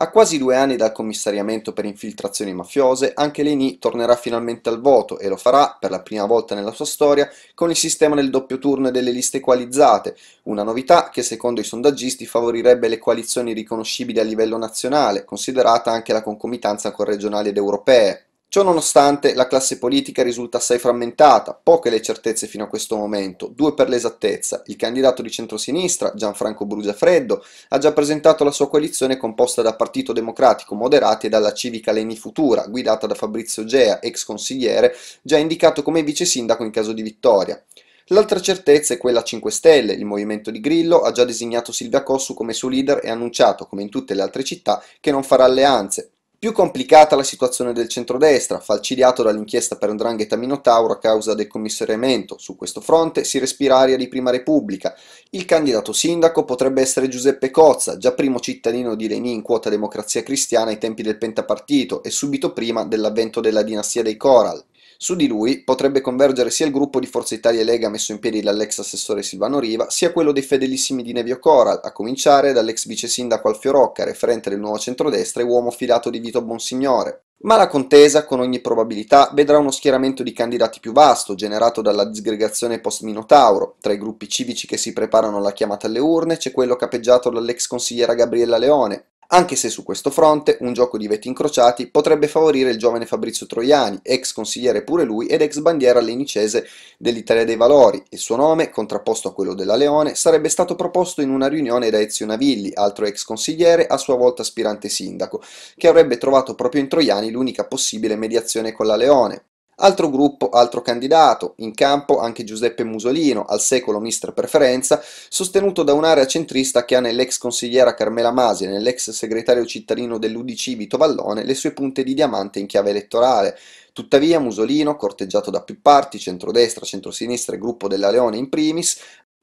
A quasi due anni dal commissariamento per infiltrazioni mafiose, anche Leni tornerà finalmente al voto e lo farà, per la prima volta nella sua storia, con il sistema del doppio turno e delle liste equalizzate, una novità che secondo i sondaggisti favorirebbe le coalizioni riconoscibili a livello nazionale, considerata anche la concomitanza con regionali ed europee. Ciononostante, la classe politica risulta assai frammentata, poche le certezze fino a questo momento, due per l'esattezza. Il candidato di centrosinistra, Gianfranco Brugiafreddo, ha già presentato la sua coalizione composta da Partito Democratico Moderati e dalla Civica Leni Futura, guidata da Fabrizio Gea, ex consigliere, già indicato come vice sindaco in caso di vittoria. L'altra certezza è quella 5 Stelle, il movimento di Grillo ha già designato Silvia Cossu come suo leader e annunciato, come in tutte le altre città, che non farà alleanze. Più complicata la situazione del centrodestra, falcidiato dall'inchiesta per Ndrangheta Minotauro a causa del commissariamento. Su questo fronte si respira aria di Prima Repubblica. Il candidato sindaco potrebbe essere Giuseppe Cozza, già primo cittadino di Lenin in quota democrazia cristiana ai tempi del pentapartito e subito prima dell'avvento della dinastia dei Coral. Su di lui potrebbe convergere sia il gruppo di Forza Italia e Lega messo in piedi dall'ex assessore Silvano Riva, sia quello dei fedelissimi di Nevio Coral, a cominciare dall'ex vice sindaco Alfiorocca, referente del nuovo centrodestra e uomo fidato di Vito Bonsignore. Ma la contesa, con ogni probabilità, vedrà uno schieramento di candidati più vasto, generato dalla disgregazione post-Minotauro. Tra i gruppi civici che si preparano alla chiamata alle urne c'è quello capeggiato dall'ex consigliera Gabriella Leone, anche se su questo fronte un gioco di vetti incrociati potrebbe favorire il giovane Fabrizio Troiani, ex consigliere pure lui ed ex bandiera lenicese dell'Italia dei Valori. Il suo nome, contrapposto a quello della Leone, sarebbe stato proposto in una riunione da Ezio Navilli, altro ex consigliere, a sua volta aspirante sindaco, che avrebbe trovato proprio in Troiani l'unica possibile mediazione con la Leone, Altro gruppo, altro candidato, in campo anche Giuseppe Musolino, al secolo mister preferenza, sostenuto da un'area centrista che ha nell'ex consigliera Carmela Masi e nell'ex segretario cittadino dell'Udc Vito Vallone le sue punte di diamante in chiave elettorale. Tuttavia Musolino, corteggiato da più parti, centrodestra, centrosinistra e gruppo della Leone in primis,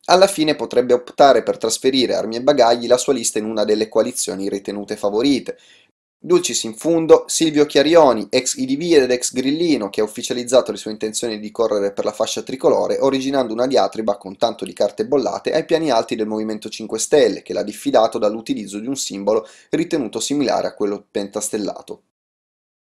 alla fine potrebbe optare per trasferire armi e bagagli la sua lista in una delle coalizioni ritenute favorite. Dulcis in fundo, Silvio Chiarioni, ex IDV ed ex Grillino, che ha ufficializzato le sue intenzioni di correre per la fascia tricolore, originando una diatriba con tanto di carte bollate ai piani alti del Movimento 5 Stelle, che l'ha diffidato dall'utilizzo di un simbolo ritenuto similare a quello pentastellato.